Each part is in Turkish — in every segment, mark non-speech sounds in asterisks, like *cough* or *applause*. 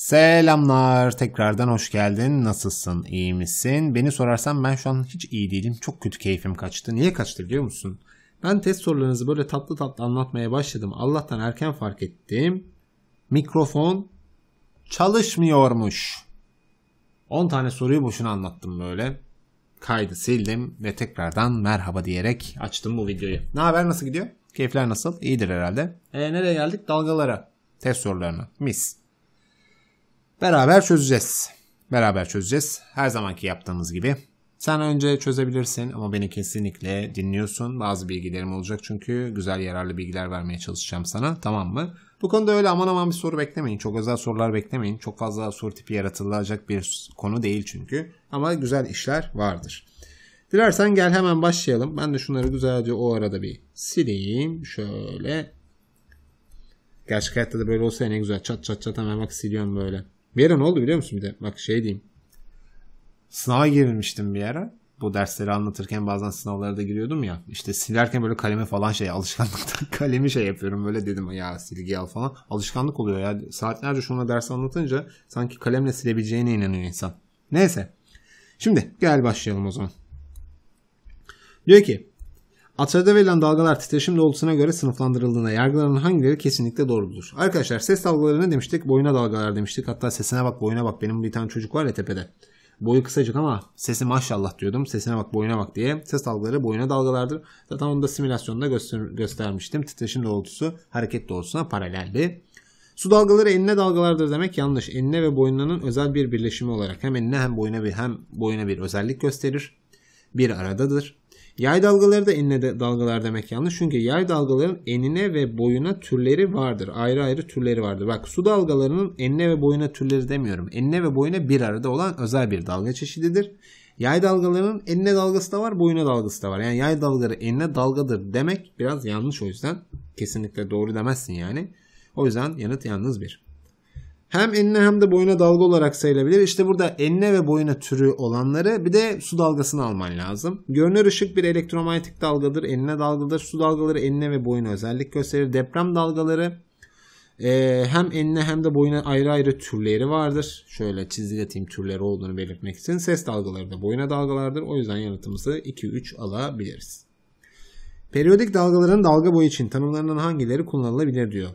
Selamlar. Tekrardan hoş geldin. Nasılsın? İyi misin? Beni sorarsan ben şu an hiç iyi değilim. Çok kötü keyfim kaçtı. Niye kaçtı biliyor musun? Ben test sorularınızı böyle tatlı tatlı anlatmaya başladım. Allah'tan erken fark ettim. Mikrofon çalışmıyormuş. 10 tane soruyu boşuna anlattım böyle. Kaydı sildim ve tekrardan merhaba diyerek açtım bu videoyu. Ne haber nasıl gidiyor? Keyifler nasıl? İyidir herhalde. E nereye geldik? Dalgalara. Test sorularına. Mis. Beraber çözeceğiz. Beraber çözeceğiz. Her zamanki yaptığımız gibi. Sen önce çözebilirsin ama beni kesinlikle dinliyorsun. Bazı bilgilerim olacak çünkü güzel yararlı bilgiler vermeye çalışacağım sana. Tamam mı? Bu konuda öyle aman aman bir soru beklemeyin. Çok özel sorular beklemeyin. Çok fazla soru tipi yaratılacak bir konu değil çünkü. Ama güzel işler vardır. Dilersen gel hemen başlayalım. Ben de şunları güzelce o arada bir sileyim. Şöyle. Gerçek hayatta da böyle olsa ne güzel. Çat çat çat hemen bak siliyorum böyle. Bir ara ne oldu biliyor musun bir de? Bak şey diyeyim. Sınava girmiştim bir ara. Bu dersleri anlatırken bazen sınavlara da giriyordum ya. İşte silerken böyle kalemi falan şey alışkanlıkta *laughs* kalemi şey yapıyorum böyle dedim ya silgi al falan. Alışkanlık oluyor ya. Saatlerce şuna ders anlatınca sanki kalemle silebileceğine inanıyor insan. Neyse. Şimdi gel başlayalım o zaman. Diyor ki Atölde verilen dalgalar titreşim doğrultusuna göre sınıflandırıldığında yargıların hangileri kesinlikle doğrudur? Arkadaşlar ses dalgaları ne demiştik? Boyuna dalgalar demiştik. Hatta sesine bak boyuna bak. Benim bir tane çocuk var ya tepede. Boyu kısacık ama sesi maşallah diyordum. Sesine bak boyuna bak diye. Ses dalgaları boyuna dalgalardır. Zaten onu da simülasyonda göster göstermiştim. Titreşim doğrultusu hareket doğrultusuna paraleldi. Su dalgaları enine dalgalardır demek yanlış. Enine ve boynunun özel bir birleşimi olarak hem enine hem boyuna bir hem boyuna bir özellik gösterir. Bir aradadır. Yay dalgaları da enine de dalgalar demek yanlış. Çünkü yay dalgaların enine ve boyuna türleri vardır. Ayrı ayrı türleri vardır. Bak su dalgalarının enine ve boyuna türleri demiyorum. Enine ve boyuna bir arada olan özel bir dalga çeşididir. Yay dalgalarının enine dalgası da var, boyuna dalgası da var. Yani yay dalgaları enine dalgadır demek biraz yanlış o yüzden. Kesinlikle doğru demezsin yani. O yüzden yanıt yalnız bir. Hem enine hem de boyuna dalga olarak sayılabilir. İşte burada enine ve boyuna türü olanları bir de su dalgasını alman lazım. Görünür ışık bir elektromanyetik dalgadır. Enine dalgadır. Su dalgaları enine ve boyuna özellik gösterir. Deprem dalgaları e, hem enine hem de boyuna ayrı ayrı türleri vardır. Şöyle çizgileteyim türleri olduğunu belirtmek için. Ses dalgaları da boyuna dalgalardır. O yüzden yanıtımızı 2-3 alabiliriz. Periyodik dalgaların dalga boyu için tanımlarından hangileri kullanılabilir diyor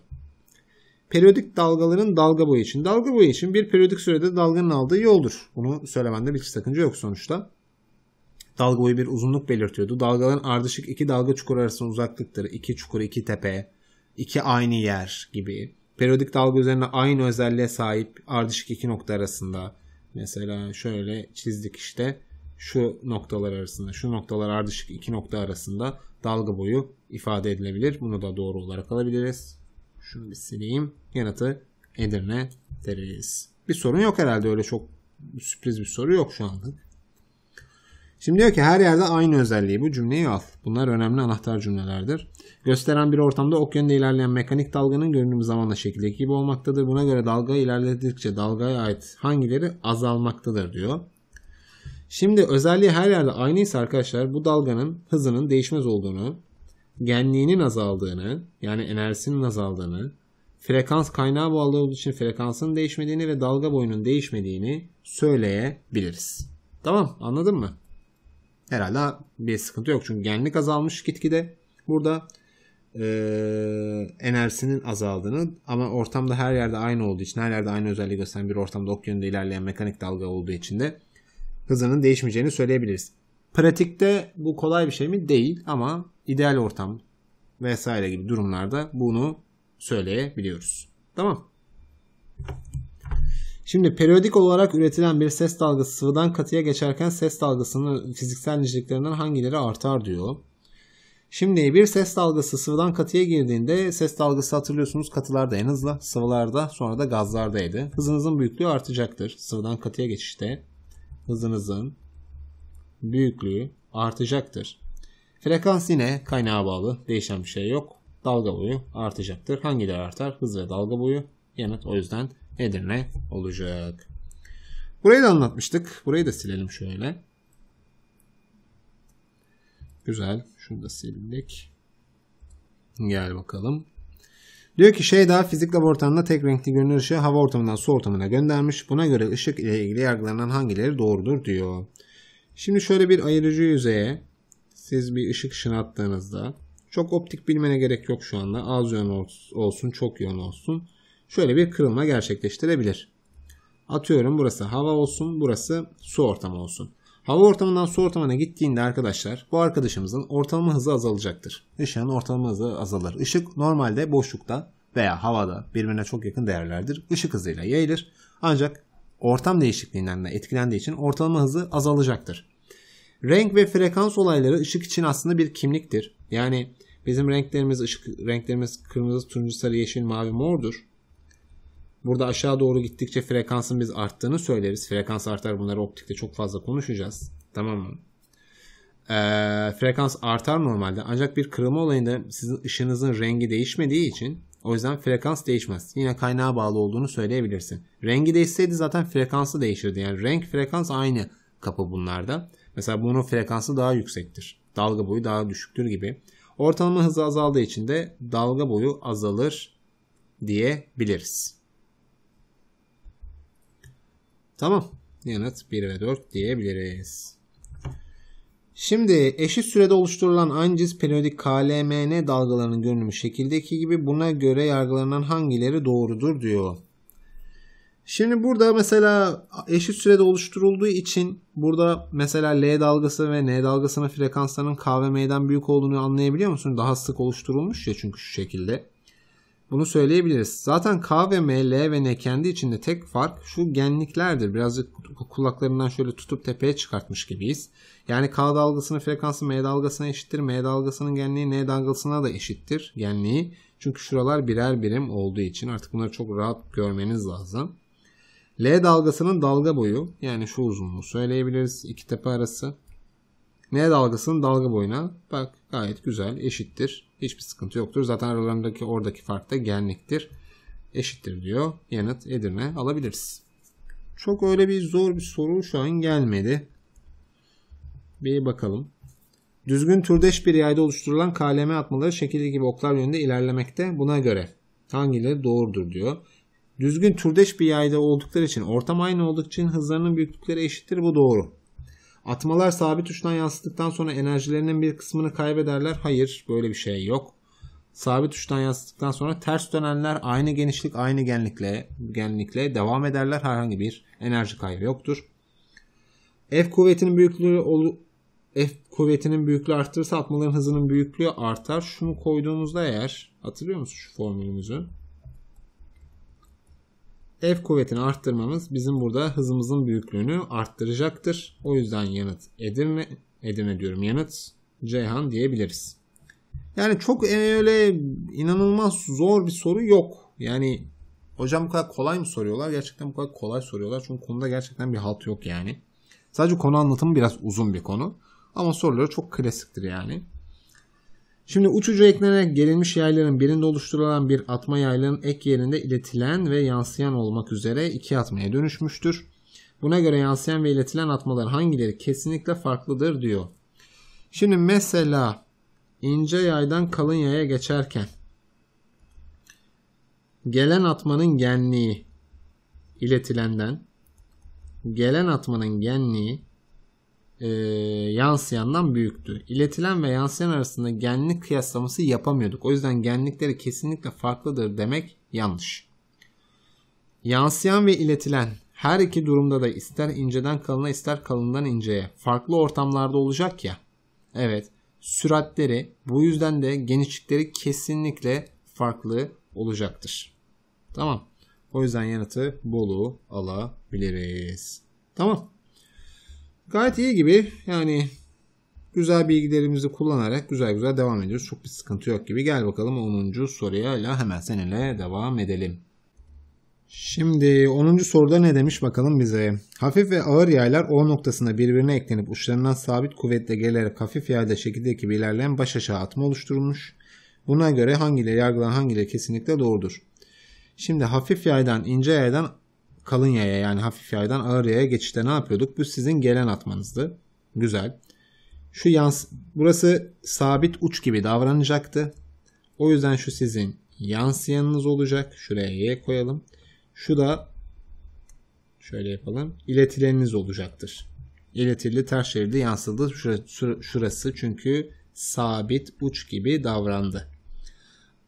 periyodik dalgaların dalga boyu için. Dalga boyu için bir periyodik sürede dalganın aldığı yoldur. Bunu söylemende bir sakınca yok sonuçta. Dalga boyu bir uzunluk belirtiyordu. Dalgaların ardışık iki dalga çukur arasında uzaklıktır. İki çukur, iki tepe, iki aynı yer gibi. Periyodik dalga üzerine aynı özelliğe sahip ardışık iki nokta arasında. Mesela şöyle çizdik işte şu noktalar arasında, şu noktalar ardışık iki nokta arasında dalga boyu ifade edilebilir. Bunu da doğru olarak alabiliriz. Şunu bir sileyim. Yanıtı Edirne deriz. Bir sorun yok herhalde öyle çok sürpriz bir soru yok şu anda. Şimdi diyor ki her yerde aynı özelliği bu cümleyi al. Bunlar önemli anahtar cümlelerdir. Gösteren bir ortamda ok yönde ilerleyen mekanik dalganın görünüm zamanla şekildeki gibi olmaktadır. Buna göre dalga ilerledikçe dalgaya ait hangileri azalmaktadır diyor. Şimdi özelliği her yerde aynıysa arkadaşlar bu dalganın hızının değişmez olduğunu genliğinin azaldığını yani enerjisinin azaldığını, frekans kaynağı bağlı olduğu için frekansın değişmediğini ve dalga boyunun değişmediğini söyleyebiliriz. Tamam anladın mı? Herhalde bir sıkıntı yok çünkü genlik azalmış gitgide. Burada e, enerjisinin azaldığını ama ortamda her yerde aynı olduğu için her yerde aynı özelliği gösteren bir ortamda ok yönünde ilerleyen mekanik dalga olduğu için de hızının değişmeyeceğini söyleyebiliriz. Pratikte bu kolay bir şey mi? Değil ama ideal ortam vesaire gibi durumlarda bunu söyleyebiliyoruz. Tamam. Şimdi periyodik olarak üretilen bir ses dalgası sıvıdan katıya geçerken ses dalgasının fiziksel niceliklerinden hangileri artar diyor. Şimdi bir ses dalgası sıvıdan katıya girdiğinde ses dalgası hatırlıyorsunuz katılarda en hızlı, sıvılarda sonra da gazlardaydı. Hızınızın büyüklüğü artacaktır sıvıdan katıya geçişte. Hızınızın büyüklüğü artacaktır. Frekans yine kaynağa bağlı. Değişen bir şey yok. Dalga boyu artacaktır. Hangileri artar? Hız ve dalga boyu. Yanıt o yüzden Edirne olacak. Burayı da anlatmıştık. Burayı da silelim şöyle. Güzel. Şunu da sildik. Gel bakalım. Diyor ki şey daha fizik laboratuvarında tek renkli görünür ışığı hava ortamından su ortamına göndermiş. Buna göre ışık ile ilgili yargılarından hangileri doğrudur diyor. Şimdi şöyle bir ayırıcı yüzeye siz bir ışık şınattığınızda çok optik bilmene gerek yok şu anda. Az yön olsun, çok yön olsun. Şöyle bir kırılma gerçekleştirebilir. Atıyorum burası hava olsun, burası su ortamı olsun. Hava ortamından su ortamına gittiğinde arkadaşlar bu arkadaşımızın ortalama hızı azalacaktır. Işığın ortalama hızı azalır. Işık normalde boşlukta veya havada birbirine çok yakın değerlerdir. Işık hızıyla yayılır. Ancak ortam değişikliğinden de etkilendiği için ortalama hızı azalacaktır. Renk ve frekans olayları ışık için aslında bir kimliktir. Yani bizim renklerimiz ışık renklerimiz kırmızı, turuncu, sarı, yeşil, mavi, mordur. Burada aşağı doğru gittikçe frekansın biz arttığını söyleriz. Frekans artar bunları optikte çok fazla konuşacağız. Tamam mı? Ee, frekans artar normalde ancak bir kırılma olayında sizin ışığınızın rengi değişmediği için o yüzden frekans değişmez. Yine kaynağa bağlı olduğunu söyleyebilirsin. Rengi değişseydi zaten frekansı değişirdi. Yani renk frekans aynı kapı bunlarda. Mesela bunun frekansı daha yüksektir. Dalga boyu daha düşüktür gibi. Ortalama hızı azaldığı için de dalga boyu azalır diyebiliriz. Tamam. Yanıt 1 ve 4 diyebiliriz. Şimdi eşit sürede oluşturulan anciz periyodik KLMN dalgalarının görünümü şekildeki gibi buna göre yargılanan hangileri doğrudur diyor. Şimdi burada mesela eşit sürede oluşturulduğu için burada mesela L dalgası ve N dalgasının frekanslarının K ve M'den büyük olduğunu anlayabiliyor musun? Daha sık oluşturulmuş ya çünkü şu şekilde. Bunu söyleyebiliriz. Zaten K ve M, L ve N kendi içinde tek fark şu genliklerdir. Birazcık kulaklarından şöyle tutup tepeye çıkartmış gibiyiz. Yani K dalgasının frekansı M dalgasına eşittir. M dalgasının genliği N dalgasına da eşittir genliği. Çünkü şuralar birer birim olduğu için artık bunları çok rahat görmeniz lazım. L dalgasının dalga boyu yani şu uzunluğu söyleyebiliriz. iki tepe arası N dalgasının dalga boyuna bak gayet güzel eşittir. Hiçbir sıkıntı yoktur. Zaten aralarındaki oradaki fark da genliktir. Eşittir diyor. Yanıt Edirne alabiliriz. Çok öyle bir zor bir soru şu an gelmedi. Bir bakalım. Düzgün türdeş bir yayda oluşturulan KLM atmaları şekilde gibi oklar yönünde ilerlemekte. Buna göre hangileri doğrudur diyor. Düzgün türdeş bir yayda oldukları için ortam aynı oldukça hızlarının büyüklükleri eşittir. Bu doğru. Atmalar sabit uçtan yansıttıktan sonra enerjilerinin bir kısmını kaybederler. Hayır böyle bir şey yok. Sabit uçtan yansıttıktan sonra ters dönenler aynı genişlik aynı genlikle, genlikle devam ederler. Herhangi bir enerji kaybı yoktur. F kuvvetinin büyüklüğü F kuvvetinin büyüklüğü arttırırsa atmaların hızının büyüklüğü artar. Şunu koyduğumuzda eğer hatırlıyor musun şu formülümüzü? Ev kuvvetini arttırmamız bizim burada hızımızın büyüklüğünü arttıracaktır. O yüzden yanıt Edirne, Edirne diyorum yanıt Ceyhan diyebiliriz. Yani çok öyle inanılmaz zor bir soru yok. Yani hocam bu kadar kolay mı soruyorlar? Gerçekten bu kadar kolay soruyorlar. Çünkü konuda gerçekten bir halt yok yani. Sadece konu anlatımı biraz uzun bir konu. Ama soruları çok klasiktir yani. Şimdi uç uçucu eklenerek gerilmiş yayların birinde oluşturulan bir atma yaylığın ek yerinde iletilen ve yansıyan olmak üzere iki atmaya dönüşmüştür. Buna göre yansıyan ve iletilen atmalar hangileri kesinlikle farklıdır diyor. Şimdi mesela ince yaydan kalın yaya geçerken gelen atmanın genliği iletilenden gelen atmanın genliği e, yansıyandan büyüktü. İletilen ve yansıyan arasında genlik kıyaslaması yapamıyorduk. O yüzden genlikleri kesinlikle farklıdır demek yanlış. Yansıyan ve iletilen her iki durumda da ister inceden kalına ister kalından inceye farklı ortamlarda olacak ya. Evet süratleri bu yüzden de genişlikleri kesinlikle farklı olacaktır. Tamam. O yüzden yanıtı Bolu alabiliriz. Tamam. Gayet iyi gibi. Yani güzel bilgilerimizi kullanarak güzel güzel devam ediyoruz. Çok bir sıkıntı yok gibi. Gel bakalım 10. soruya la hemen seninle devam edelim. Şimdi 10. soruda ne demiş bakalım bize. Hafif ve ağır yaylar O noktasında birbirine eklenip uçlarından sabit kuvvetle gelerek hafif yayda şekildeki bir ilerleyen baş aşağı atma oluşturulmuş. Buna göre hangileri yargılan hangileri kesinlikle doğrudur. Şimdi hafif yaydan ince yaydan kalın yaya yani hafif yaydan ağır yaya geçişte ne yapıyorduk? Bu sizin gelen atmanızdı. Güzel. Şu yans burası sabit uç gibi davranacaktı. O yüzden şu sizin yansıyanınız olacak. Şuraya y koyalım. Şu da şöyle yapalım. İletileniniz olacaktır. İletildi, ters çevirdi yansıldı. Şurası, şurası çünkü sabit uç gibi davrandı.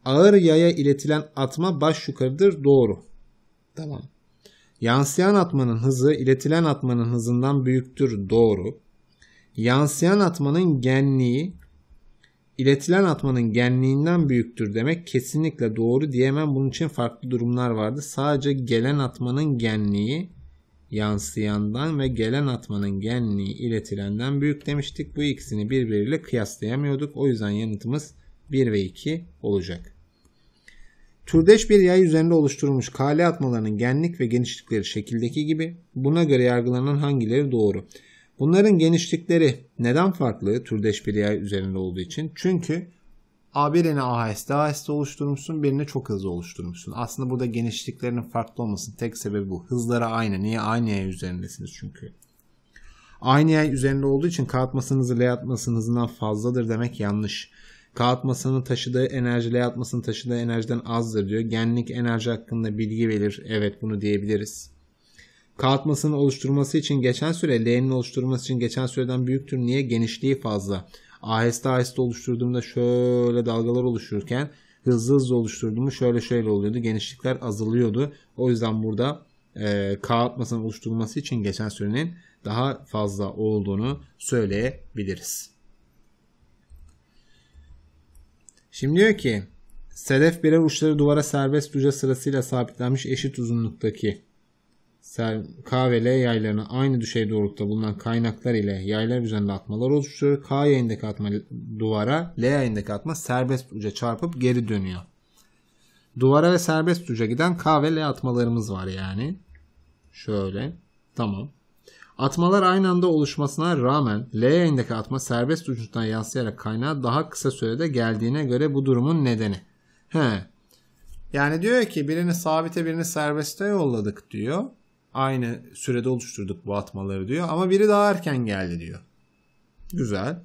Ağır yaya iletilen atma baş yukarıdır. Doğru. Tamam. Yansıyan atmanın hızı iletilen atmanın hızından büyüktür. Doğru. Yansıyan atmanın genliği iletilen atmanın genliğinden büyüktür demek kesinlikle doğru diyemem. Bunun için farklı durumlar vardı. Sadece gelen atmanın genliği yansıyandan ve gelen atmanın genliği iletilenden büyük demiştik. Bu ikisini birbiriyle kıyaslayamıyorduk. O yüzden yanıtımız 1 ve 2 olacak. Türdeş bir yay üzerinde oluşturulmuş kale atmalarının genlik ve genişlikleri şekildeki gibi buna göre yargılanan hangileri doğru? Bunların genişlikleri neden farklı türdeş bir yay üzerinde olduğu için? Çünkü A birini aheste aheste oluşturmuşsun birini çok hızlı oluşturmuşsun. Aslında burada genişliklerinin farklı olmasının tek sebebi bu. Hızları aynı. Niye? Aynı yay üzerindesiniz çünkü. Aynı yay üzerinde olduğu için K atmasının hızı fazladır demek yanlış. Kağıt masanın taşıdığı enerji layout masanın taşıdığı enerjiden azdır diyor. Genlik enerji hakkında bilgi verir. Evet bunu diyebiliriz. Kağıt masanın oluşturması için geçen süre L'nin oluşturması için geçen süreden büyüktür. Niye? Genişliği fazla. Aheste aheste oluşturduğumda şöyle dalgalar oluşurken hızlı hızlı oluşturduğumda şöyle şöyle oluyordu. Genişlikler azalıyordu. O yüzden burada e, kağıt masanın oluşturulması için geçen sürenin daha fazla olduğunu söyleyebiliriz. Şimdi diyor ki Sedef birer uçları duvara serbest uca sırasıyla sabitlenmiş eşit uzunluktaki K ve L yaylarının aynı düşey doğrultuda bulunan kaynaklar ile yaylar üzerinde atmalar oluşturur. K yayındaki atma duvara, L yayındaki atma serbest uca çarpıp geri dönüyor. Duvara ve serbest uca giden K ve L atmalarımız var yani. Şöyle. Tamam. Atmalar aynı anda oluşmasına rağmen L yayındaki atma serbest ucundan yansıyarak kaynağa daha kısa sürede geldiğine göre bu durumun nedeni. He. Yani diyor ki birini sabite birini serbeste yolladık diyor. Aynı sürede oluşturduk bu atmaları diyor ama biri daha erken geldi diyor. Güzel.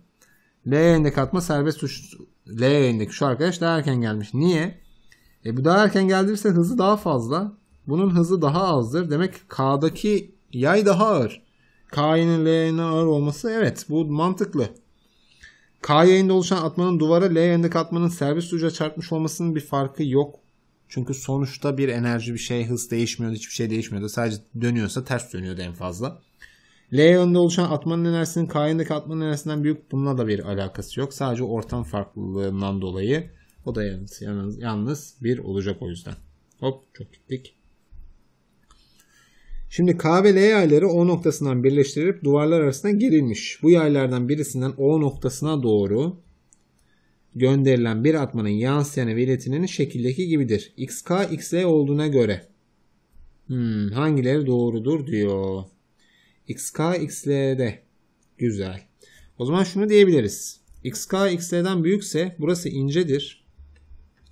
L yayındaki atma serbest uç L yayındaki şu arkadaş daha erken gelmiş. Niye? E bu daha erken geldiyse hızı daha fazla. Bunun hızı daha azdır. Demek K'daki yay daha ağır. K'nin L'yinden ağır olması evet bu mantıklı. K yayında oluşan atmanın duvara L yayındaki katmanın servis ucuna çarpmış olmasının bir farkı yok. Çünkü sonuçta bir enerji bir şey hız değişmiyor hiçbir şey değişmiyordu. Sadece dönüyorsa ters dönüyordu en fazla. L yönde oluşan atmanın enerjisinin K yönündeki atmanın enerjisinden büyük bununla da bir alakası yok. Sadece ortam farklılığından dolayı o da yalnız, yalnız, yalnız bir olacak o yüzden. Hop çok gittik. Şimdi K ve L yayları O noktasından birleştirilip duvarlar arasına gerilmiş. Bu yaylardan birisinden O noktasına doğru gönderilen bir atmanın yansıyanı veletinin şekildeki gibidir. XK, XL olduğuna göre. Hmm, hangileri doğrudur diyor. XK, XL'de. Güzel. O zaman şunu diyebiliriz. XK, XL'den büyükse burası incedir.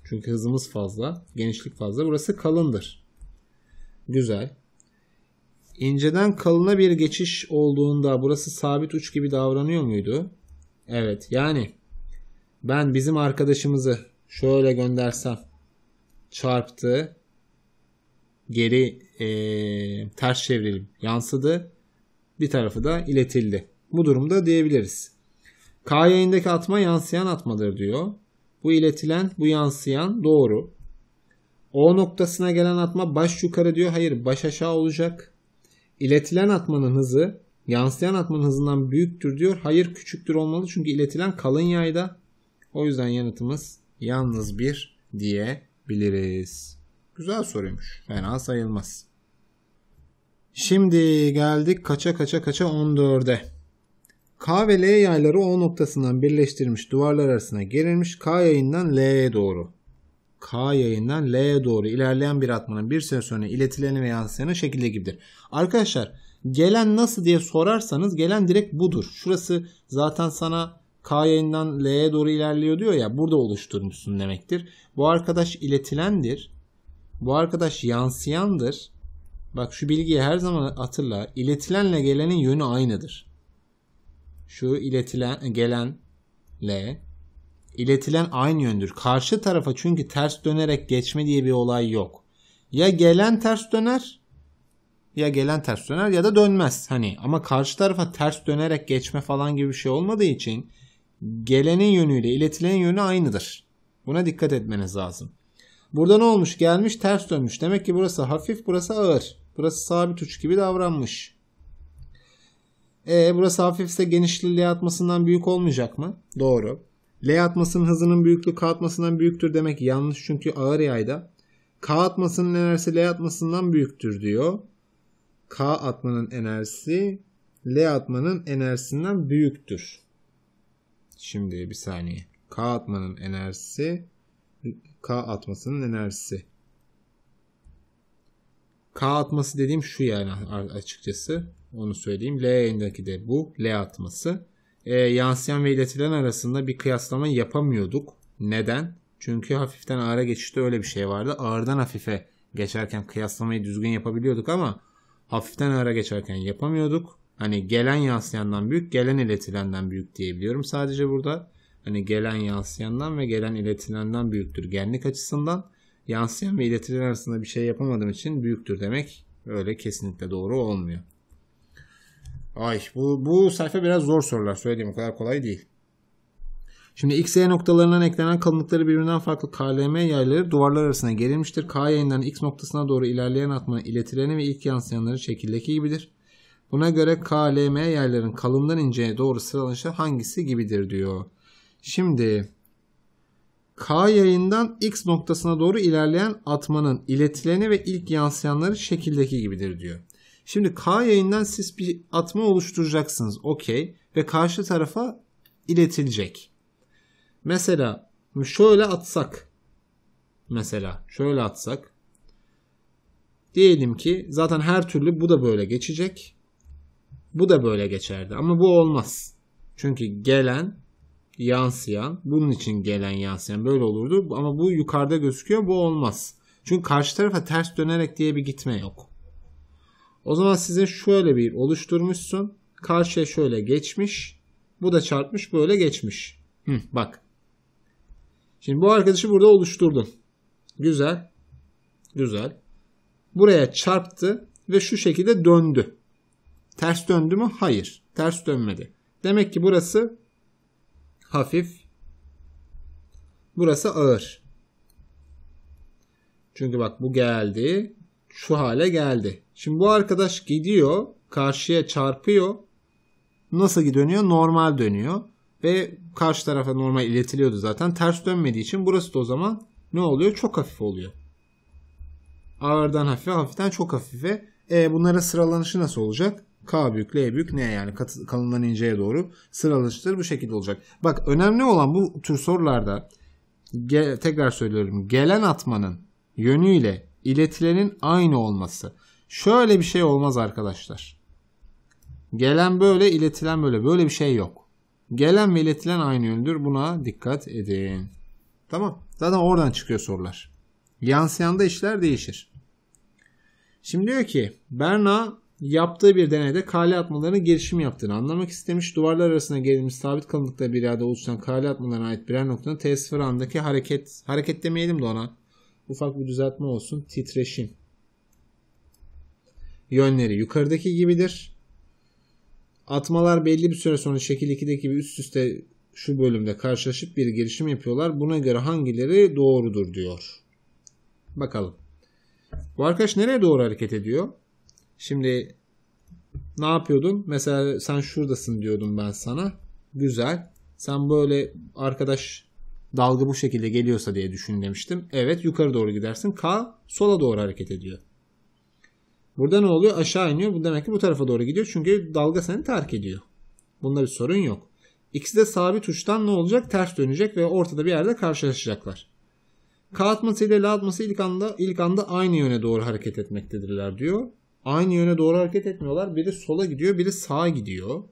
Çünkü hızımız fazla. Genişlik fazla. Burası kalındır. Güzel. İnceden kalına bir geçiş olduğunda burası sabit uç gibi davranıyor muydu? Evet yani ben bizim arkadaşımızı şöyle göndersem çarptı geri e, ters çevrilim, yansıdı bir tarafı da iletildi. Bu durumda diyebiliriz. K yayındaki atma yansıyan atmadır diyor. Bu iletilen bu yansıyan doğru. O noktasına gelen atma baş yukarı diyor. Hayır baş aşağı olacak iletilen atmanın hızı yansıyan atmanın hızından büyüktür diyor. Hayır küçüktür olmalı çünkü iletilen kalın yayda. O yüzden yanıtımız yalnız bir diyebiliriz. Güzel soruymuş. Fena sayılmaz. Şimdi geldik kaça kaça kaça 14'e. K ve L yayları O noktasından birleştirilmiş duvarlar arasına gerilmiş. K yayından L'ye doğru. K yayından L'ye doğru ilerleyen bir atmanın bir süre sonra iletileni ve yansıyanı şekilde gibidir. Arkadaşlar gelen nasıl diye sorarsanız gelen direkt budur. Şurası zaten sana K yayından L'ye doğru ilerliyor diyor ya burada oluşturmuşsun demektir. Bu arkadaş iletilendir. Bu arkadaş yansıyandır. Bak şu bilgiyi her zaman hatırla. İletilenle gelenin yönü aynıdır. Şu iletilen gelen L iletilen aynı yöndür. Karşı tarafa çünkü ters dönerek geçme diye bir olay yok. Ya gelen ters döner ya gelen ters döner ya da dönmez. Hani ama karşı tarafa ters dönerek geçme falan gibi bir şey olmadığı için gelenin yönüyle iletilen yönü aynıdır. Buna dikkat etmeniz lazım. Burada ne olmuş? Gelmiş ters dönmüş. Demek ki burası hafif, burası ağır. Burası sabit uç gibi davranmış. E burası hafifse genişliğe atmasından büyük olmayacak mı? Doğru. L atmasının hızının büyüklüğü K atmasından büyüktür demek yanlış çünkü ağır yayda. K atmasının enerjisi L atmasından büyüktür diyor. K atmanın enerjisi L atmanın enerjisinden büyüktür. Şimdi bir saniye. K atmanın enerjisi K atmasının enerjisi. K atması dediğim şu yani açıkçası. Onu söyleyeyim. L yayındaki de bu. L atması e, yansıyan ve iletilen arasında bir kıyaslama yapamıyorduk. Neden? Çünkü hafiften ağıra geçişte öyle bir şey vardı. Ağırdan hafife geçerken kıyaslamayı düzgün yapabiliyorduk ama hafiften ağıra geçerken yapamıyorduk. Hani gelen yansıyandan büyük, gelen iletilenden büyük diyebiliyorum sadece burada. Hani gelen yansıyandan ve gelen iletilenden büyüktür genlik açısından. Yansıyan ve iletilen arasında bir şey yapamadığım için büyüktür demek öyle kesinlikle doğru olmuyor. Ay bu, bu sayfa biraz zor sorular söyleyeyim o kadar kolay değil. Şimdi XY noktalarından eklenen kalınlıkları birbirinden farklı KLM yayları duvarlar arasına gerilmiştir. K yayından X noktasına doğru ilerleyen atmanın iletileni ve ilk yansıyanları şekildeki gibidir. Buna göre KLM yayların kalından inceye doğru sıralanışı hangisi gibidir diyor. Şimdi K yayından X noktasına doğru ilerleyen atmanın iletileni ve ilk yansıyanları şekildeki gibidir diyor. Şimdi K yayından siz bir atma oluşturacaksınız. Okey. Ve karşı tarafa iletilecek. Mesela şöyle atsak. Mesela şöyle atsak. Diyelim ki zaten her türlü bu da böyle geçecek. Bu da böyle geçerdi. Ama bu olmaz. Çünkü gelen yansıyan bunun için gelen yansıyan böyle olurdu. Ama bu yukarıda gözüküyor. Bu olmaz. Çünkü karşı tarafa ters dönerek diye bir gitme yok. O zaman sizin şöyle bir oluşturmuşsun. Karşıya şöyle geçmiş. Bu da çarpmış böyle geçmiş. Hı, bak. Şimdi bu arkadaşı burada oluşturdum. Güzel. Güzel. Buraya çarptı ve şu şekilde döndü. Ters döndü mü? Hayır. Ters dönmedi. Demek ki burası hafif. Burası ağır. Çünkü bak bu geldi. Şu hale geldi. Şimdi bu arkadaş gidiyor, karşıya çarpıyor. Nasıl dönüyor? Normal dönüyor. Ve karşı tarafa normal iletiliyordu zaten. Ters dönmediği için burası da o zaman ne oluyor? Çok hafif oluyor. Ağırdan hafife, hafiften çok hafife. E bunların sıralanışı nasıl olacak? K büyük, L büyük, N yani katı, kalından inceye doğru sıralanıştır bu şekilde olacak. Bak önemli olan bu tür sorularda ge, tekrar söylüyorum gelen atmanın yönüyle iletilenin aynı olması. Şöyle bir şey olmaz arkadaşlar. Gelen böyle, iletilen böyle. Böyle bir şey yok. Gelen ve iletilen aynı yöndür. Buna dikkat edin. Tamam. Zaten oradan çıkıyor sorular. Yansıyanda işler değişir. Şimdi diyor ki Berna yaptığı bir deneyde kale atmalarını girişim yaptığını anlamak istemiş. Duvarlar arasında gerilmiş sabit kalınlıkta bir yerde oluşan kale atmalarına ait birer noktanın T0 andaki hareket, hareket demeyelim de ona. Ufak bir düzeltme olsun. Titreşim. Yönleri yukarıdaki gibidir. Atmalar belli bir süre sonra şekil 2'deki gibi üst üste şu bölümde karşılaşıp bir girişim yapıyorlar. Buna göre hangileri doğrudur diyor. Bakalım. Bu arkadaş nereye doğru hareket ediyor? Şimdi ne yapıyordun? Mesela sen şuradasın diyordum ben sana. Güzel. Sen böyle arkadaş dalga bu şekilde geliyorsa diye düşün demiştim. Evet yukarı doğru gidersin. K sola doğru hareket ediyor. Burada ne oluyor? Aşağı iniyor. Bu demek ki bu tarafa doğru gidiyor. Çünkü dalga seni terk ediyor. Bunda bir sorun yok. İkisi de sabit uçtan ne olacak? Ters dönecek ve ortada bir yerde karşılaşacaklar. K atması ile L atması ilk anda, ilk anda aynı yöne doğru hareket etmektedirler diyor. Aynı yöne doğru hareket etmiyorlar. Biri sola gidiyor, biri sağa gidiyor.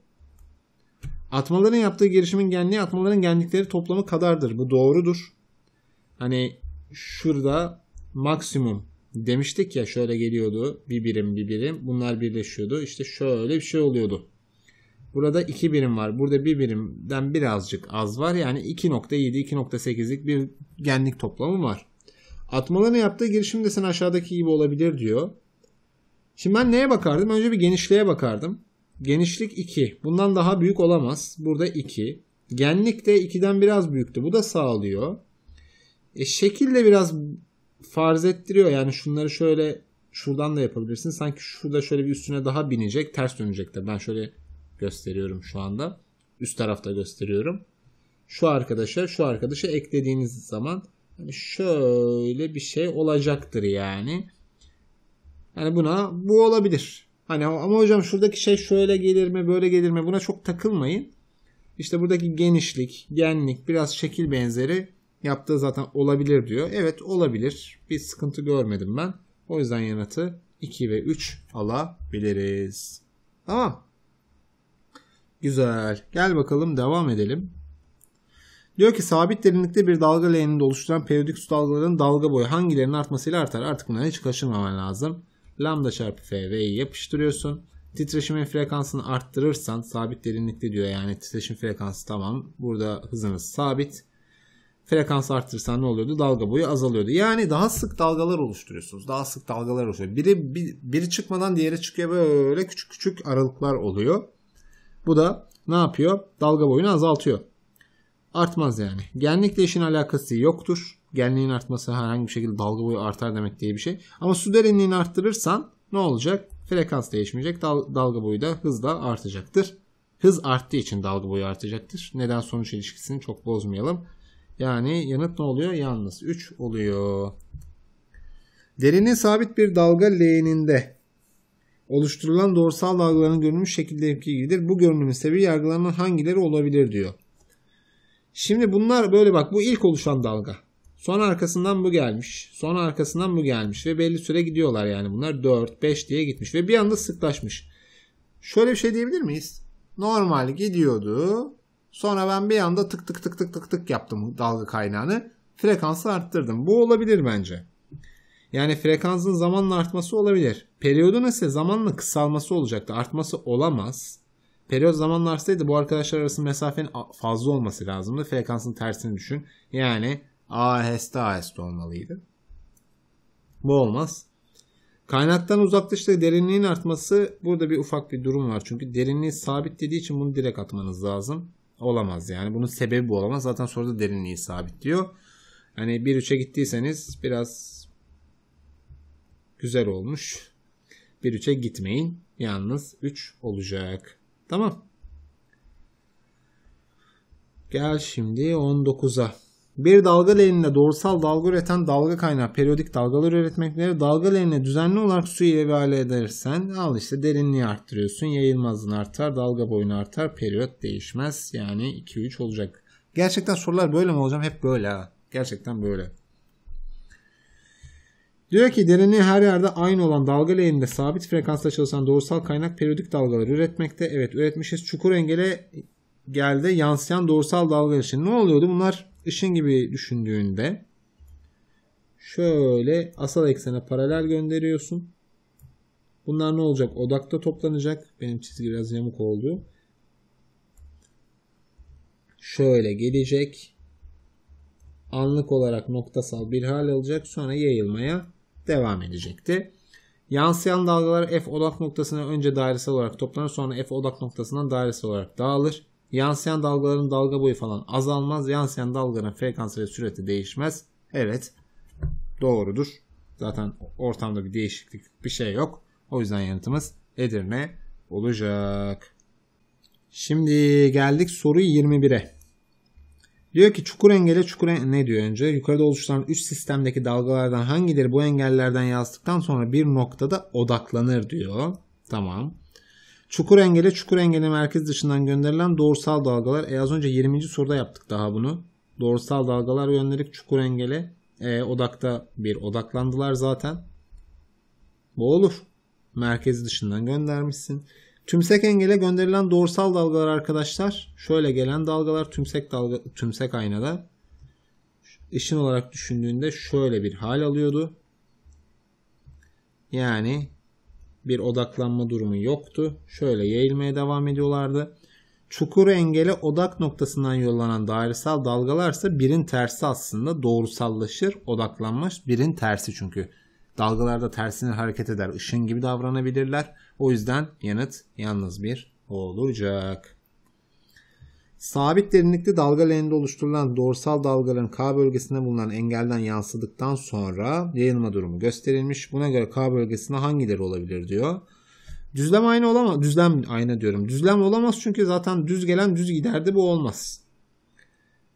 Atmaların yaptığı girişimin genliği atmaların genlikleri toplamı kadardır. Bu doğrudur. Hani şurada maksimum demiştik ya şöyle geliyordu bir birim bir birim bunlar birleşiyordu işte şöyle bir şey oluyordu. Burada iki birim var. Burada bir birimden birazcık az var. Yani 2.7 2.8'lik bir genlik toplamı var. Atmalarını yaptı girişim desen aşağıdaki gibi olabilir diyor. Şimdi ben neye bakardım? Önce bir genişliğe bakardım. Genişlik 2. Bundan daha büyük olamaz. Burada 2. Genlik de 2'den biraz büyüktü. Bu da sağlıyor. E, şekil de biraz farz ettiriyor. Yani şunları şöyle şuradan da yapabilirsin. Sanki şurada şöyle bir üstüne daha binecek. Ters dönecek de. Ben şöyle gösteriyorum şu anda. Üst tarafta gösteriyorum. Şu arkadaşa şu arkadaşa eklediğiniz zaman hani şöyle bir şey olacaktır yani. Yani buna bu olabilir. Hani ama hocam şuradaki şey şöyle gelir mi böyle gelir mi buna çok takılmayın. İşte buradaki genişlik, genlik, biraz şekil benzeri Yaptığı zaten olabilir diyor. Evet olabilir. Bir sıkıntı görmedim ben. O yüzden yanıtı 2 ve 3 alabiliriz. Tamam. Güzel. Gel bakalım devam edelim. Diyor ki sabit derinlikte bir dalga leğeninde oluşturan periyodik su dalgalarının dalga boyu hangilerinin artmasıyla artar? Artık buna hiç kaşınmaman lazım. Lambda çarpı f FV'yi yapıştırıyorsun. Titreşimin frekansını arttırırsan sabit derinlikte diyor yani titreşim frekansı tamam. Burada hızınız sabit. Frekans arttırırsan ne oluyordu? Dalga boyu azalıyordu. Yani daha sık dalgalar oluşturuyorsunuz. Daha sık dalgalar oluşuyor. Biri, bir, biri çıkmadan diğeri çıkıyor. Böyle küçük küçük aralıklar oluyor. Bu da ne yapıyor? Dalga boyunu azaltıyor. Artmaz yani. Genlikle işin alakası yoktur. Genliğin artması herhangi bir şekilde dalga boyu artar demek diye bir şey. Ama su derinliğini arttırırsan ne olacak? Frekans değişmeyecek. Dal, dalga boyu da hızla artacaktır. Hız arttığı için dalga boyu artacaktır. Neden sonuç ilişkisini çok bozmayalım. Yani yanıt ne oluyor? Yalnız 3 oluyor. Derinin sabit bir dalga leğeninde oluşturulan doğrusal dalgaların görünüm şekildeki gibidir. Bu görünümün sebebi yargılarının hangileri olabilir diyor. Şimdi bunlar böyle bak bu ilk oluşan dalga. Sonra arkasından bu gelmiş. Sonra arkasından bu gelmiş ve belli süre gidiyorlar yani bunlar 4 5 diye gitmiş ve bir anda sıklaşmış. Şöyle bir şey diyebilir miyiz? Normal gidiyordu. Sonra ben bir anda tık tık tık tık tık tık yaptım dalga kaynağını. Frekansı arttırdım. Bu olabilir bence. Yani frekansın zamanla artması olabilir. Periyodun ise zamanla kısalması olacaktı. Artması olamaz. Periyod zamanla artsaydı bu arkadaşlar arasında mesafenin fazla olması lazımdı. Frekansın tersini düşün. Yani aheste aheste olmalıydı. Bu olmaz. Kaynaktan uzaklaştığı derinliğin artması burada bir ufak bir durum var. Çünkü derinliği sabit dediği için bunu direkt atmanız lazım olamaz yani. Bunun sebebi bu olamaz. Zaten sonra da derinliği sabitliyor. Hani 1-3'e gittiyseniz biraz güzel olmuş. 1-3'e gitmeyin. Yalnız 3 olacak. Tamam. Gel şimdi 19'a. Bir dalga leğeninde doğrusal dalga üreten dalga kaynağı periyodik dalgalar üretmekle dalga leğenine düzenli olarak suyu ile edersen al işte derinliği arttırıyorsun. Yayılmazlığın artar, dalga boyunu artar, periyot değişmez. Yani 2-3 olacak. Gerçekten sorular böyle mi hocam? Hep böyle ha. Gerçekten böyle. Diyor ki derinliği her yerde aynı olan dalga leğeninde sabit frekansla çalışan doğrusal kaynak periyodik dalgalar üretmekte. Evet üretmişiz. Çukur engele geldi yansıyan doğrusal dalga için. Ne oluyordu? Bunlar ışın gibi düşündüğünde şöyle asal eksene paralel gönderiyorsun. Bunlar ne olacak? Odakta toplanacak. Benim çizgi biraz yamuk oldu. Şöyle gelecek. Anlık olarak noktasal bir hal alacak. Sonra yayılmaya devam edecekti. Yansıyan dalgalar F odak noktasına önce dairesel olarak toplanır sonra F odak noktasından dairesel olarak dağılır. Yansıyan dalgaların dalga boyu falan azalmaz. Yansıyan dalgaların frekansı ve sürati değişmez. Evet doğrudur. Zaten ortamda bir değişiklik bir şey yok. O yüzden yanıtımız Edirne olacak. Şimdi geldik soru 21'e. Diyor ki çukur engele çukur en ne diyor önce? Yukarıda oluşturan üç sistemdeki dalgalardan hangileri bu engellerden yazdıktan sonra bir noktada odaklanır diyor. Tamam. Çukur engele çukur engele merkez dışından gönderilen doğrusal dalgalar. E az önce 20. soruda yaptık daha bunu. Doğrusal dalgalar yönelik çukur engele e, odakta bir odaklandılar zaten. Bu olur. Merkezi dışından göndermişsin. Tümsek engele gönderilen doğrusal dalgalar arkadaşlar. Şöyle gelen dalgalar tümsek dalga tümsek aynada ışın olarak düşündüğünde şöyle bir hal alıyordu. Yani bir odaklanma durumu yoktu. Şöyle yayılmaya devam ediyorlardı. Çukuru engele odak noktasından yollanan dairesel dalgalarsa birin tersi aslında doğrusallaşır, odaklanmış. Birin tersi çünkü. Dalgalarda tersini hareket eder, ışın gibi davranabilirler. O yüzden yanıt yalnız bir olacak. Sabit derinlikli dalga leğeninde oluşturulan dorsal dalgaların K bölgesinde bulunan engelden yansıdıktan sonra yayılma durumu gösterilmiş. Buna göre K bölgesinde hangileri olabilir diyor. Düzlem ayna olamaz. Düzlem ayna diyorum. Düzlem olamaz çünkü zaten düz gelen düz giderdi bu olmaz.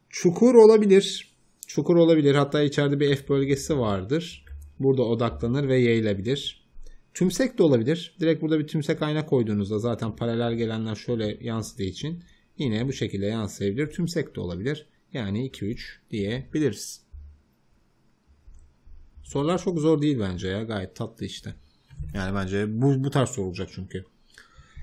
Çukur olabilir. Çukur olabilir. Hatta içeride bir F bölgesi vardır. Burada odaklanır ve yayılabilir. Tümsek de olabilir. Direkt burada bir tümsek ayna koyduğunuzda zaten paralel gelenler şöyle yansıdığı için yine bu şekilde yansıyabilir. Tümsek de olabilir. Yani 2-3 diyebiliriz. Sorular çok zor değil bence ya. Gayet tatlı işte. Yani bence bu, bu tarz sorulacak çünkü.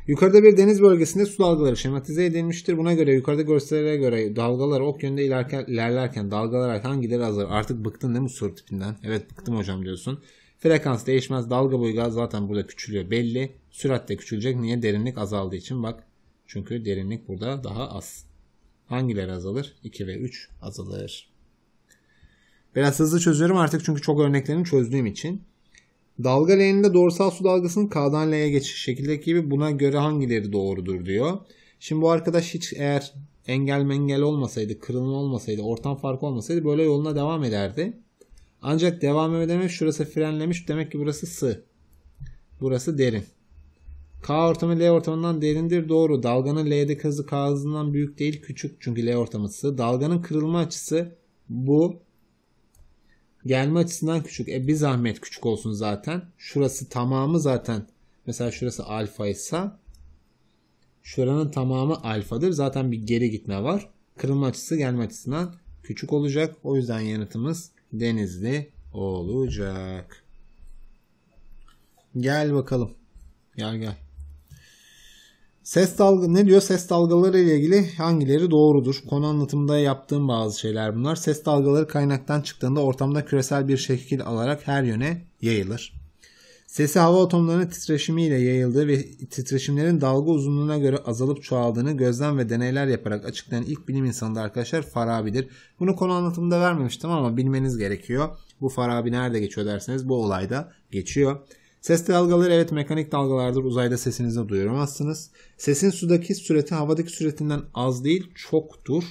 Yukarıda bir deniz bölgesinde su dalgaları şematize edilmiştir. Buna göre yukarıda gösterilere göre dalgalar ok yönde ilerken, ilerlerken dalgalar hangileri azalır? Artık bıktın değil mi soru tipinden? Evet bıktım hocam diyorsun. Frekans değişmez. Dalga boyu gaz zaten burada küçülüyor belli. Sürat de küçülecek. Niye? Derinlik azaldığı için. Bak çünkü derinlik burada daha az. Hangileri azalır? 2 ve 3 azalır. Biraz hızlı çözüyorum artık çünkü çok örneklerini çözdüğüm için. Dalga leğeninde doğrusal su dalgasının K'dan L'ye geçiş şekildeki gibi buna göre hangileri doğrudur diyor. Şimdi bu arkadaş hiç eğer engel mengel olmasaydı, kırılma olmasaydı, ortam farkı olmasaydı böyle yoluna devam ederdi. Ancak devam edememiş, şurası frenlemiş. Demek ki burası sığ. Burası derin. K ortamı L ortamından derindir. Doğru. Dalganın L'deki hızı K hızından büyük değil. Küçük. Çünkü L ortamı ısı. Dalganın kırılma açısı bu. Gelme açısından küçük. E bir zahmet küçük olsun zaten. Şurası tamamı zaten. Mesela şurası alfa ise şuranın tamamı alfadır. Zaten bir geri gitme var. Kırılma açısı gelme açısından küçük olacak. O yüzden yanıtımız denizli olacak. Gel bakalım. Gel gel. Ses dalga ne diyor? Ses dalgaları ile ilgili hangileri doğrudur? Konu anlatımında yaptığım bazı şeyler bunlar. Ses dalgaları kaynaktan çıktığında ortamda küresel bir şekil alarak her yöne yayılır. Sesi hava atomlarının ile yayıldığı ve titreşimlerin dalga uzunluğuna göre azalıp çoğaldığını gözlem ve deneyler yaparak açıklayan ilk bilim insanı da arkadaşlar Farabi'dir. Bunu konu anlatımında vermemiştim ama bilmeniz gerekiyor. Bu Farabi nerede geçiyor derseniz bu olayda geçiyor. Ses dalgaları evet mekanik dalgalardır. Uzayda sesinizi duyuramazsınız. Sesin sudaki süreti havadaki süretinden az değil çoktur.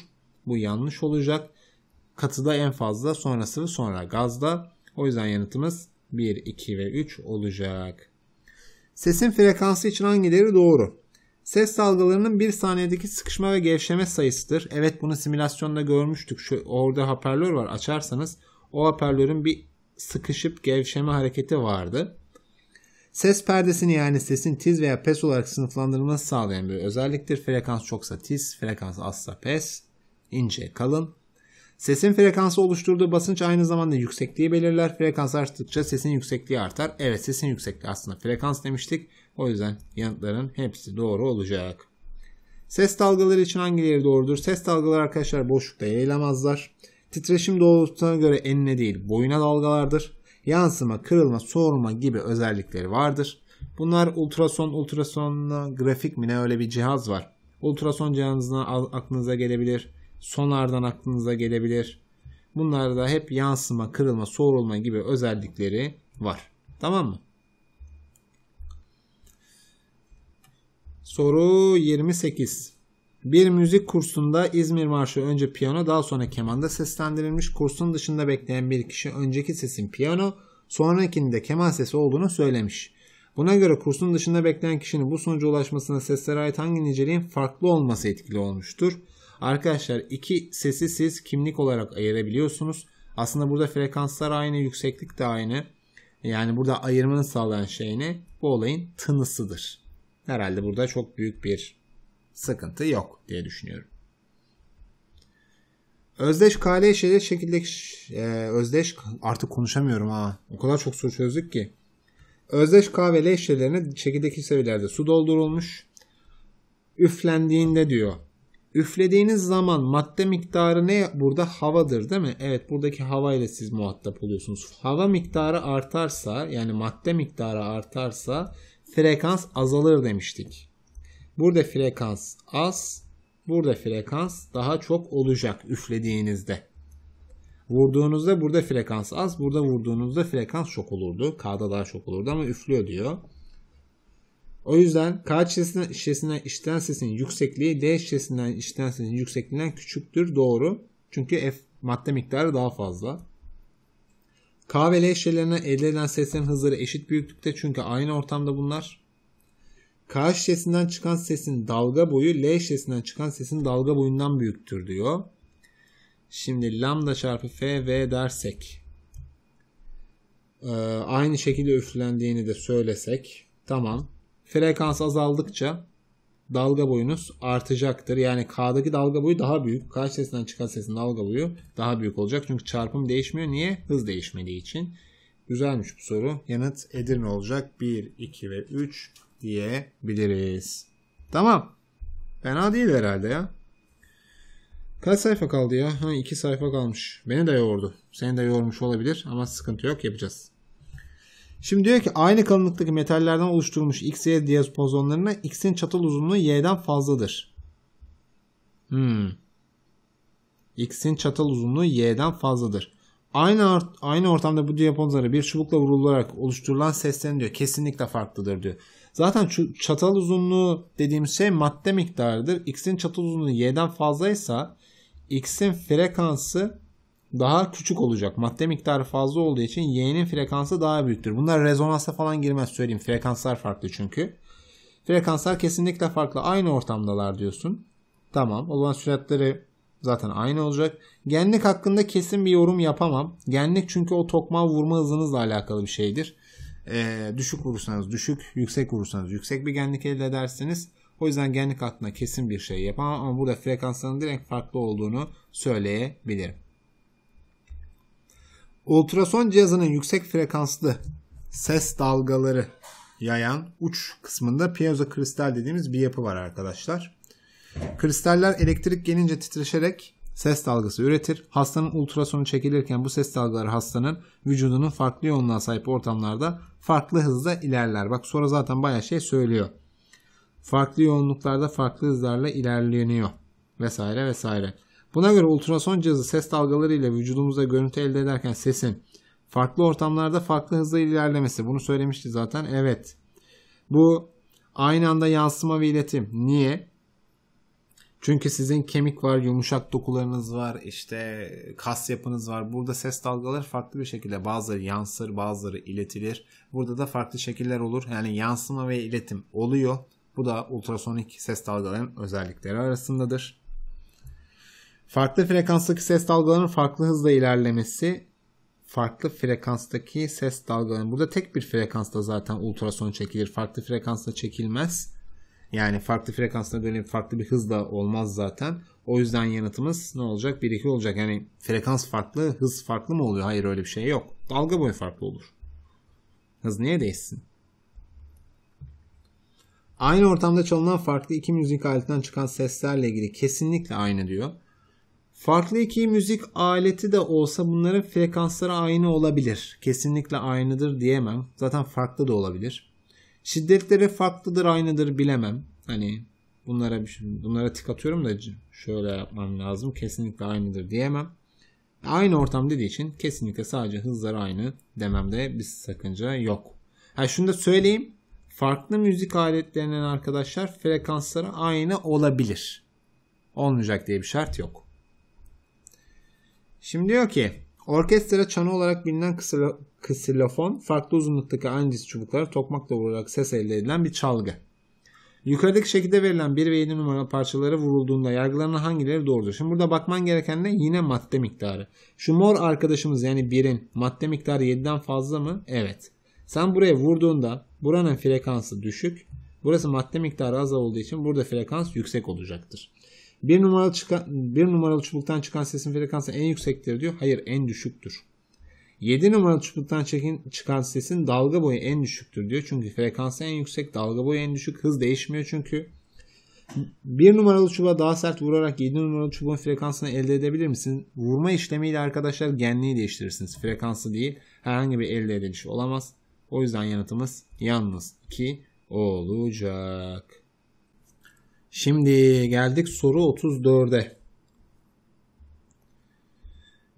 Bu yanlış olacak. Katıda en fazla sonrası sonra gazda. O yüzden yanıtımız 1, 2 ve 3 olacak. Sesin frekansı için hangileri doğru? Ses dalgalarının bir saniyedeki sıkışma ve gevşeme sayısıdır. Evet bunu simülasyonda görmüştük. Şu, orada hoparlör var açarsanız o hoparlörün bir sıkışıp gevşeme hareketi vardı. Ses perdesini yani sesin tiz veya pes olarak sınıflandırılması sağlayan bir özelliktir. Frekans çoksa tiz, frekans azsa pes, ince, kalın. Sesin frekansı oluşturduğu basınç aynı zamanda yüksekliği belirler. Frekans arttıkça sesin yüksekliği artar. Evet sesin yüksekliği aslında frekans demiştik. O yüzden yanıtların hepsi doğru olacak. Ses dalgaları için hangileri doğrudur? Ses dalgaları arkadaşlar boşlukta yayılamazlar. Titreşim doğrultusuna göre enine değil boyuna dalgalardır yansıma, kırılma, soğurma gibi özellikleri vardır. Bunlar ultrason, ultrason grafik mi ne öyle bir cihaz var. Ultrason cihazına aklınıza gelebilir. Sonardan aklınıza gelebilir. Bunlarda hep yansıma, kırılma, soğurulma gibi özellikleri var. Tamam mı? Soru 28. Bir müzik kursunda İzmir Marşı önce piyano daha sonra kemanda seslendirilmiş. Kursun dışında bekleyen bir kişi önceki sesin piyano, sonrakinin de keman sesi olduğunu söylemiş. Buna göre kursun dışında bekleyen kişinin bu sonuca ulaşmasına seslere ait hangi niceliğin farklı olması etkili olmuştur? Arkadaşlar iki sesi siz kimlik olarak ayırabiliyorsunuz. Aslında burada frekanslar aynı, yükseklik de aynı. Yani burada ayırmanı sağlayan şey ne? Bu olayın tınısıdır. Herhalde burada çok büyük bir sıkıntı yok diye düşünüyorum. Özdeş Kale şeyde şekilde e, özdeş artık konuşamıyorum ha. O kadar çok soru çözdük ki. Özdeş kahve leşelerine şekildeki seviyelerde su doldurulmuş. Üflendiğinde diyor. Üflediğiniz zaman madde miktarı ne? Burada havadır değil mi? Evet buradaki havayla siz muhatap oluyorsunuz. Hava miktarı artarsa yani madde miktarı artarsa frekans azalır demiştik. Burada frekans az, burada frekans daha çok olacak üflediğinizde. Vurduğunuzda burada frekans az, burada vurduğunuzda frekans çok olurdu. K'da daha çok olurdu ama üflüyor diyor. O yüzden K şişesine, şişesinden işiten sesin yüksekliği D şişesinden işiten sesin yüksekliğinden küçüktür. Doğru. Çünkü F madde miktarı daha fazla. K ve L şişelerine elde edilen seslerin hızları eşit büyüklükte çünkü aynı ortamda bunlar. K şişesinden çıkan sesin dalga boyu L şişesinden çıkan sesin dalga boyundan büyüktür diyor. Şimdi lambda çarpı F V dersek e, aynı şekilde üflendiğini de söylesek tamam. Frekans azaldıkça dalga boyunuz artacaktır. Yani K'daki dalga boyu daha büyük. K sesinden çıkan sesin dalga boyu daha büyük olacak. Çünkü çarpım değişmiyor. Niye? Hız değişmediği için. Güzelmiş bu soru. Yanıt Edirne olacak. 1, 2 ve 3 diyebiliriz. Tamam. Fena değil herhalde ya. Kaç sayfa kaldı ya? Ha, iki sayfa kalmış. Beni de yordu. Seni de yormuş olabilir ama sıkıntı yok yapacağız. Şimdi diyor ki aynı kalınlıktaki metallerden oluşturulmuş X, Y diyapozonlarına X'in çatal uzunluğu Y'den fazladır. Hmm. X'in çatal uzunluğu Y'den fazladır. Aynı aynı ortamda bu diyapozonlara bir çubukla vurularak oluşturulan seslerin diyor kesinlikle farklıdır diyor. Zaten şu çatal uzunluğu dediğim şey madde miktarıdır. X'in çatal uzunluğu y'den fazlaysa X'in frekansı daha küçük olacak. Madde miktarı fazla olduğu için y'nin frekansı daha büyüktür. Bunlar rezonansa falan girmez söyleyeyim. Frekanslar farklı çünkü. Frekanslar kesinlikle farklı. Aynı ortamdalar diyorsun. Tamam. O zaman süratleri zaten aynı olacak. Genlik hakkında kesin bir yorum yapamam. Genlik çünkü o tokmağı vurma hızınızla alakalı bir şeydir e, düşük vurursanız düşük, yüksek vurursanız yüksek bir genlik elde edersiniz. O yüzden genlik hakkında kesin bir şey yapamam ama burada frekansların direkt farklı olduğunu söyleyebilirim. Ultrason cihazının yüksek frekanslı ses dalgaları yayan uç kısmında piezo kristal dediğimiz bir yapı var arkadaşlar. Kristaller elektrik gelince titreşerek ses dalgası üretir. Hastanın ultrasonu çekilirken bu ses dalgaları hastanın vücudunun farklı yoğunluğa sahip ortamlarda farklı hızda ilerler. Bak sonra zaten bayağı şey söylüyor. Farklı yoğunluklarda farklı hızlarla ilerleniyor vesaire vesaire. Buna göre ultrason cihazı ses dalgaları ile vücudumuzda görüntü elde ederken sesin farklı ortamlarda farklı hızla ilerlemesi. Bunu söylemişti zaten. Evet. Bu aynı anda yansıma ve iletim. Niye? Çünkü sizin kemik var, yumuşak dokularınız var, işte kas yapınız var. Burada ses dalgaları farklı bir şekilde bazıları yansır, bazıları iletilir. Burada da farklı şekiller olur. Yani yansıma ve iletim oluyor. Bu da ultrasonik ses dalgalarının özellikleri arasındadır. Farklı frekanstaki ses dalgalarının farklı hızla ilerlemesi farklı frekanstaki ses dalgalarının burada tek bir frekansta zaten ultrason çekilir. Farklı frekansta çekilmez yani farklı frekansına dönüp farklı bir hızla olmaz zaten. O yüzden yanıtımız ne olacak? 1-2 olacak. Yani frekans farklı, hız farklı mı oluyor? Hayır öyle bir şey yok. Dalga boyu farklı olur. Hız niye değişsin? Aynı ortamda çalınan farklı iki müzik aletinden çıkan seslerle ilgili kesinlikle aynı diyor. Farklı iki müzik aleti de olsa bunların frekansları aynı olabilir. Kesinlikle aynıdır diyemem. Zaten farklı da olabilir. Şiddetleri farklıdır, aynıdır bilemem. Hani bunlara bir şey- bunlara tik atıyorum da şöyle yapmam lazım. Kesinlikle aynıdır diyemem. Aynı ortam dediği için kesinlikle sadece hızlar aynı dememde bir sakınca yok. Ha şunu da söyleyeyim. Farklı müzik aletlerinden arkadaşlar frekansları aynı olabilir. Olmayacak diye bir şart yok. Şimdi diyor ki Orkestra çanı olarak bilinen ksilofon, farklı uzunluktaki ayncis çubuklara tokmakla vurularak ses elde edilen bir çalgı. Yukarıdaki şekilde verilen 1 ve 7 numaralı parçaları vurulduğunda yargılarının hangileri doğrudur? Şimdi burada bakman gereken de yine madde miktarı. Şu mor arkadaşımız yani 1'in madde miktarı 7'den fazla mı? Evet. Sen buraya vurduğunda buranın frekansı düşük. Burası madde miktarı az olduğu için burada frekans yüksek olacaktır. Bir numaralı, çıkan, bir numaralı çubuktan çıkan sesin frekansı en yüksektir diyor. Hayır en düşüktür. 7 numaralı çubuktan çekin, çıkan sesin dalga boyu en düşüktür diyor. Çünkü frekansı en yüksek, dalga boyu en düşük, hız değişmiyor çünkü. 1 numaralı çubuğa daha sert vurarak 7 numaralı çubuğun frekansını elde edebilir misiniz? Vurma işlemiyle arkadaşlar genliği değiştirirsiniz. Frekansı değil, herhangi bir elde ediliş olamaz. O yüzden yanıtımız yalnız 2 olacak. Şimdi geldik soru 34'e.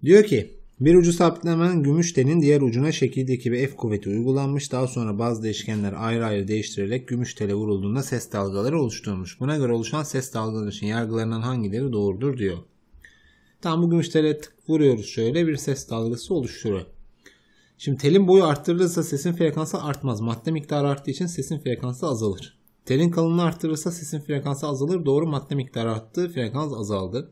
Diyor ki bir ucu sabitlemenin gümüş telin diğer ucuna şekildeki bir F kuvveti uygulanmış. Daha sonra bazı değişkenler ayrı ayrı değiştirerek gümüş tele vurulduğunda ses dalgaları oluşturulmuş. Buna göre oluşan ses dalgaları için yargılarından hangileri doğrudur diyor. Tam bu gümüş tele tık vuruyoruz şöyle bir ses dalgası oluşturuyor. Şimdi telin boyu arttırılırsa sesin frekansı artmaz. Madde miktarı arttığı için sesin frekansı azalır. Telin kalınlığı arttırılırsa sesin frekansı azalır. Doğru madde miktarı arttı. Frekans azaldı.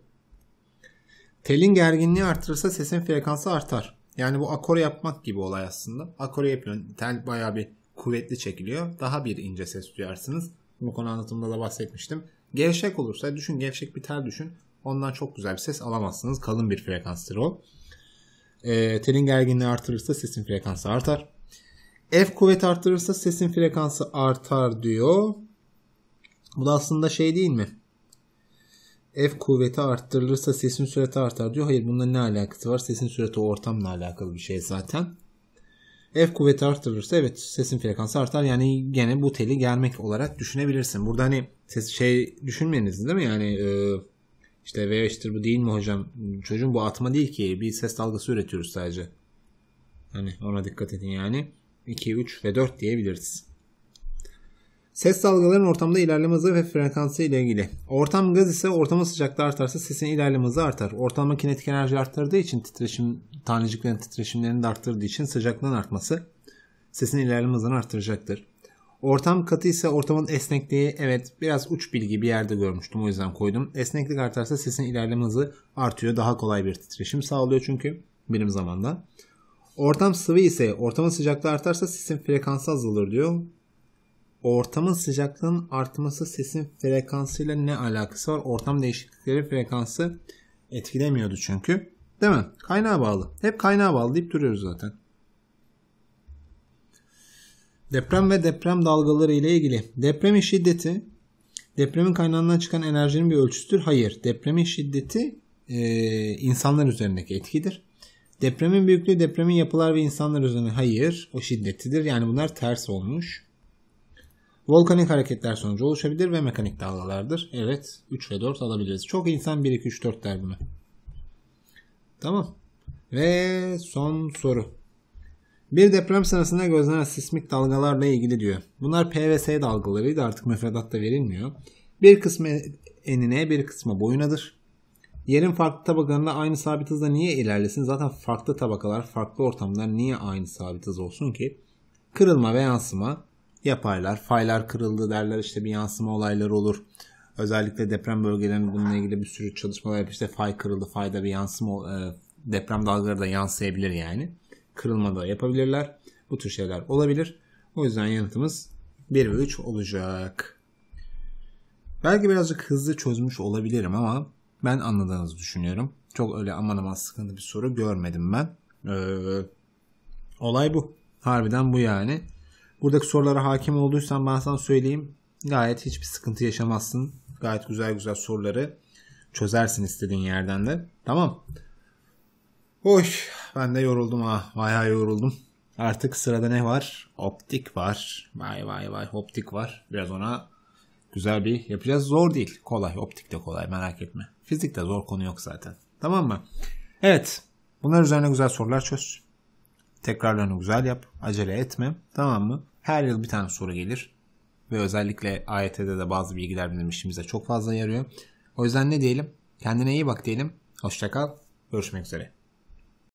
Telin gerginliği arttırılırsa sesin frekansı artar. Yani bu akor yapmak gibi olay aslında. Akor yapıyorsun. Tel baya bir kuvvetli çekiliyor. Daha bir ince ses duyarsınız. Bu konu anlatımında da bahsetmiştim. Gevşek olursa düşün gevşek bir tel düşün. Ondan çok güzel bir ses alamazsınız. Kalın bir frekanstır o. E, telin gerginliği artırırsa sesin frekansı artar. F kuvvet arttırırsa sesin frekansı artar diyor. Bu da aslında şey değil mi? F kuvveti arttırılırsa sesin sürati artar diyor. Hayır bununla ne alakası var? Sesin sürati ortamla alakalı bir şey zaten. F kuvveti arttırılırsa evet sesin frekansı artar. Yani gene bu teli gelmek olarak düşünebilirsin. Burada hani ses şey düşünmeyiniz değil mi? Yani e, işte veya işte bu değil mi hocam? Çocuğun bu atma değil ki. Bir ses dalgası üretiyoruz sadece. Hani ona dikkat edin yani. 2, 3 ve 4 diyebiliriz. Ses dalgalarının ortamda ilerleme hızı ve frekansı ile ilgili. Ortam gaz ise ortamın sıcaklığı artarsa sesin ilerleme hızı artar. Ortamın kinetik enerji arttırdığı için titreşim, taneciklerin titreşimlerini de arttırdığı için sıcaklığın artması sesin ilerleme hızını arttıracaktır. Ortam katı ise ortamın esnekliği evet biraz uç bilgi bir yerde görmüştüm o yüzden koydum. Esneklik artarsa sesin ilerleme hızı artıyor daha kolay bir titreşim sağlıyor çünkü birim zamanda. Ortam sıvı ise ortamın sıcaklığı artarsa sesin frekansı azalır diyor. Ortamın sıcaklığının artması sesin frekansıyla ne alakası var? Ortam değişiklikleri frekansı etkilemiyordu çünkü. Değil mi? Kaynağa bağlı. Hep kaynağa bağlı deyip duruyoruz zaten. Deprem ve deprem dalgaları ile ilgili. Depremin şiddeti depremin kaynağından çıkan enerjinin bir ölçüsüdür. Hayır. Depremin şiddeti e, insanlar üzerindeki etkidir. Depremin büyüklüğü depremin yapılar ve insanlar üzerine hayır o şiddetidir. Yani bunlar ters olmuş. Volkanik hareketler sonucu oluşabilir ve mekanik dalgalardır. Evet 3 ve 4 alabiliriz. Çok insan 1, 2, 3, 4 der buna. Tamam. Ve son soru. Bir deprem sırasında gözlenen sismik dalgalarla ilgili diyor. Bunlar PVS dalgalarıydı artık müfredatta verilmiyor. Bir kısmı enine bir kısmı boyunadır. Yerin farklı tabakalarında aynı sabit hızda niye ilerlesin? Zaten farklı tabakalar, farklı ortamlar niye aynı sabit hız olsun ki? Kırılma ve yansıma yaparlar. Faylar kırıldı derler işte bir yansıma olayları olur. Özellikle deprem bölgelerinde bununla ilgili bir sürü çalışmalar yapıyor. İşte fay kırıldı, fayda bir yansıma, e, deprem dalgaları da yansıyabilir yani. Kırılma da yapabilirler. Bu tür şeyler olabilir. O yüzden yanıtımız 1 ve 3 olacak. Belki birazcık hızlı çözmüş olabilirim ama ben anladığınızı düşünüyorum. Çok öyle aman aman sıkıntı bir soru görmedim ben. Ee, olay bu. Harbiden bu yani. Buradaki sorulara hakim olduysan ben sana söyleyeyim. Gayet hiçbir sıkıntı yaşamazsın. Gayet güzel güzel soruları çözersin istediğin yerden de. Tamam. Oy ben de yoruldum ha. Bayağı yoruldum. Artık sırada ne var? Optik var. Vay vay vay optik var. Biraz ona güzel bir yapacağız. Zor değil. Kolay. Optik de kolay merak etme. Fizikte zor konu yok zaten. Tamam mı? Evet. Bunlar üzerine güzel sorular çöz. Tekrarlarını güzel yap. Acele etme. Tamam mı? Her yıl bir tane soru gelir. Ve özellikle AYT'de de bazı bilgiler bizim işimize çok fazla yarıyor. O yüzden ne diyelim? Kendine iyi bak diyelim. Hoşçakal. Görüşmek üzere.